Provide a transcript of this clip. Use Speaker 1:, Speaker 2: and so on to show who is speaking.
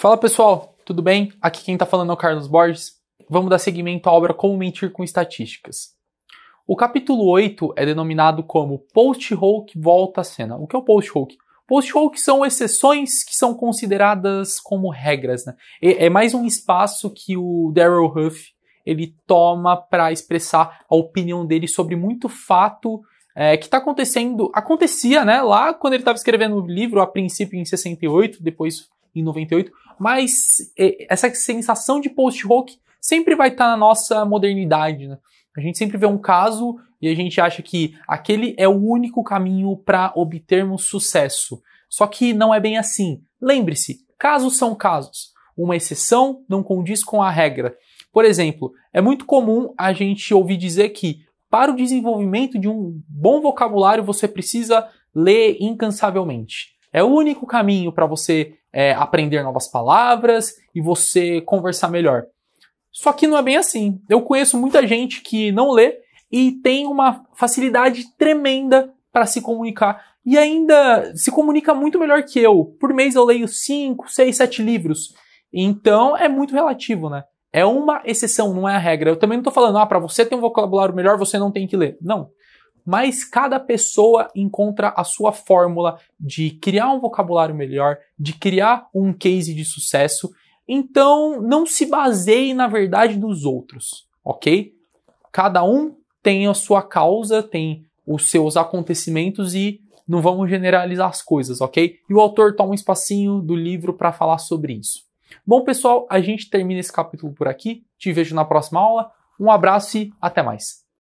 Speaker 1: Fala pessoal, tudo bem? Aqui quem está falando é o Carlos Borges. Vamos dar seguimento à obra Como Mentir com Estatísticas. O capítulo 8 é denominado como Post-Hulk volta à cena. O que é o Post-Hulk? Post-Hulk são exceções que são consideradas como regras. Né? É mais um espaço que o Daryl Huff ele toma para expressar a opinião dele sobre muito fato é, que está acontecendo. Acontecia né, lá quando ele estava escrevendo o livro, a princípio em 68, depois em 98, mas é, essa sensação de post-rock sempre vai estar tá na nossa modernidade, né? A gente sempre vê um caso e a gente acha que aquele é o único caminho para obtermos sucesso. Só que não é bem assim. Lembre-se, casos são casos. Uma exceção não condiz com a regra. Por exemplo, é muito comum a gente ouvir dizer que para o desenvolvimento de um bom vocabulário você precisa ler incansavelmente. É o único caminho para você é, aprender novas palavras e você conversar melhor. Só que não é bem assim. Eu conheço muita gente que não lê e tem uma facilidade tremenda para se comunicar e ainda se comunica muito melhor que eu. Por mês eu leio 5, 6, 7 livros. Então é muito relativo, né? É uma exceção, não é a regra. Eu também não estou falando, ah, para você ter um vocabulário melhor, você não tem que ler. Não mas cada pessoa encontra a sua fórmula de criar um vocabulário melhor, de criar um case de sucesso. Então, não se baseie na verdade dos outros, ok? Cada um tem a sua causa, tem os seus acontecimentos e não vamos generalizar as coisas, ok? E o autor toma um espacinho do livro para falar sobre isso. Bom, pessoal, a gente termina esse capítulo por aqui. Te vejo na próxima aula. Um abraço e até mais.